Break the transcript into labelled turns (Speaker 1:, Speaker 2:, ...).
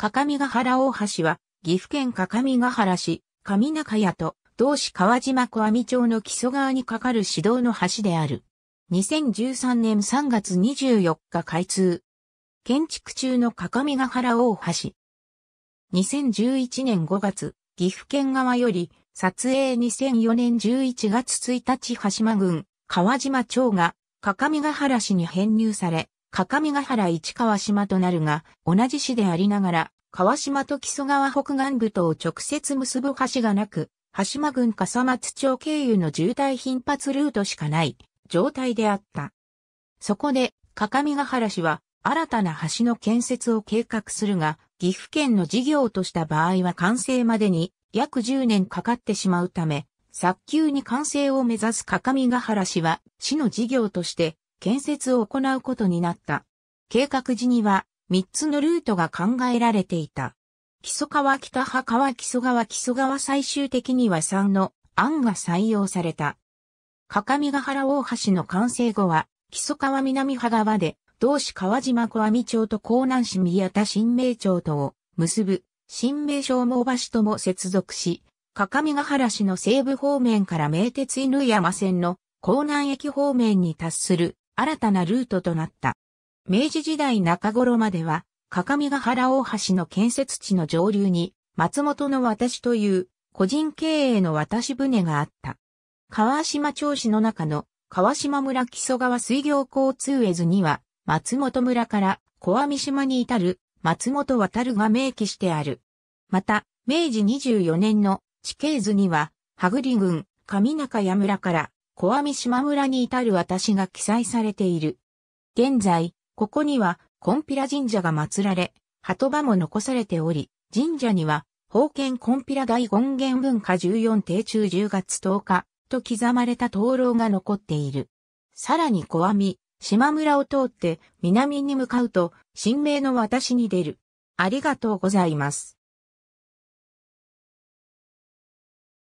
Speaker 1: かかみがはら大橋は、岐阜県かかみがはら市、上中屋と、同市川島小網町の木曽川に架かる市道の橋である。2013年3月24日開通。建築中のかかみがはら大橋。2011年5月、岐阜県側より、撮影2004年11月1日、橋間郡、川島町が、かかみがはら市に編入され、各務原市川島となるが、同じ市でありながら、川島と木曽川北岸部とを直接結ぶ橋がなく、羽島郡笠松町経由の渋滞頻発ルートしかない状態であった。そこで、各務原市は新たな橋の建設を計画するが、岐阜県の事業とした場合は完成までに約10年かかってしまうため、早急に完成を目指す各務原市は市の事業として建設を行うことになった。計画時には3つのルートが考えられていた。木曽川北派川木曽川木曽川最終的には3の案が採用された。各務原大橋の完成後は、木曽川南派側で、同市川島小網町と江南市宮田新名町とを結ぶ、新名消網橋とも接続し、各務原市の西部方面から名鉄犬山線の江南駅方面に達する新たなルートとなった。明治時代中頃までは、各務原大橋の建設地の上流に、松本の私という個人経営の渡し船があった。川島町市の中の川島村木曽川水行交通絵図には、松本村から小網島に至る松本渡が明記してある。また、明治24年の地形図には、羽栗郡上中屋村から小網島村に至る私が記載されている。現在、ここには、コンピラ神社が祀られ、鳩場も残されており、神社には、封建コンピラ大権現文化14定中10月10日と刻まれた灯籠が残っている。さらに小網、島村を通って南に向かうと、神明の私に出る。ありがとうございます。